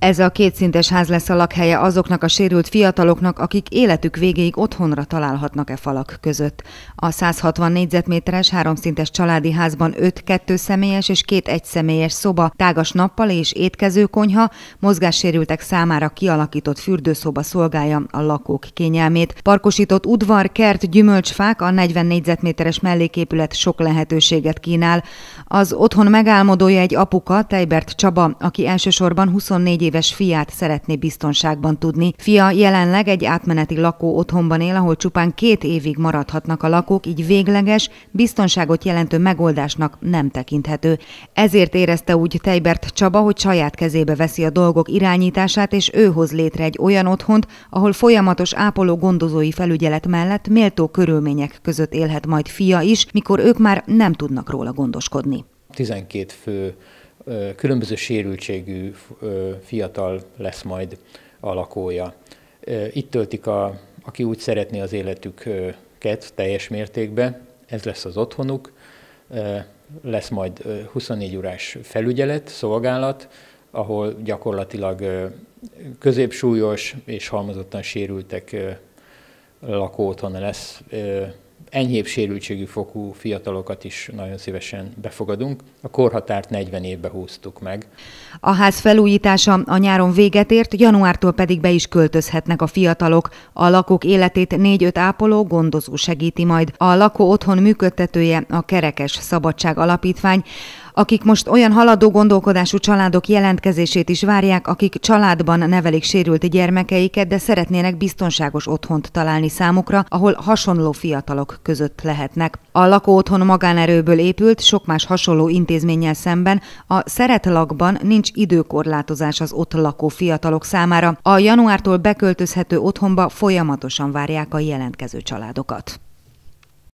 Ez a kétszintes ház lesz a lakhelye azoknak a sérült fiataloknak, akik életük végéig otthonra találhatnak e falak között. A 160 négyzetméteres háromszintes családi házban 5 kettő személyes és két személyes szoba, tágas nappal és étkezőkonyha, mozgássérültek számára kialakított fürdőszoba szolgálja a lakók kényelmét. Parkosított udvar, kert, gyümölcsfák a 40 négyzetméteres melléképület sok lehetőséget kínál. Az otthon megálmodója egy apuka, Tejbert Csaba, aki elsősorban 24 éves fiát szeretné biztonságban tudni. Fia jelenleg egy átmeneti lakó otthonban él, ahol csupán két évig maradhatnak a lakók, így végleges, biztonságot jelentő megoldásnak nem tekinthető. Ezért érezte úgy Tejbert Csaba, hogy saját kezébe veszi a dolgok irányítását, és ő hoz létre egy olyan otthont, ahol folyamatos ápoló gondozói felügyelet mellett méltó körülmények között élhet majd fia is, mikor ők már nem tudnak róla gondoskodni. 12 fő különböző sérültségű fiatal lesz majd a lakója. Itt töltik, a, aki úgy szeretné az életüket teljes mértékben, ez lesz az otthonuk, lesz majd 24 órás felügyelet, szolgálat, ahol gyakorlatilag középsúlyos és halmozottan sérültek lakóotthona lesz enyhébb sérültségű fokú fiatalokat is nagyon szívesen befogadunk. A korhatárt 40 évbe húztuk meg. A ház felújítása a nyáron véget ért, januártól pedig be is költözhetnek a fiatalok. A lakók életét 4-5 ápoló gondozó segíti majd. A lakó otthon működtetője a Kerekes Szabadság Alapítvány, akik most olyan haladó gondolkodású családok jelentkezését is várják, akik családban nevelik sérült gyermekeiket, de szeretnének biztonságos otthont találni számukra, ahol hasonló fiatalok között lehetnek. A lakó otthon magánerőből épült, sok más hasonló intézménnyel szemben a szeretlakban nincs időkorlátozás az ott lakó fiatalok számára. A januártól beköltözhető otthonba folyamatosan várják a jelentkező családokat.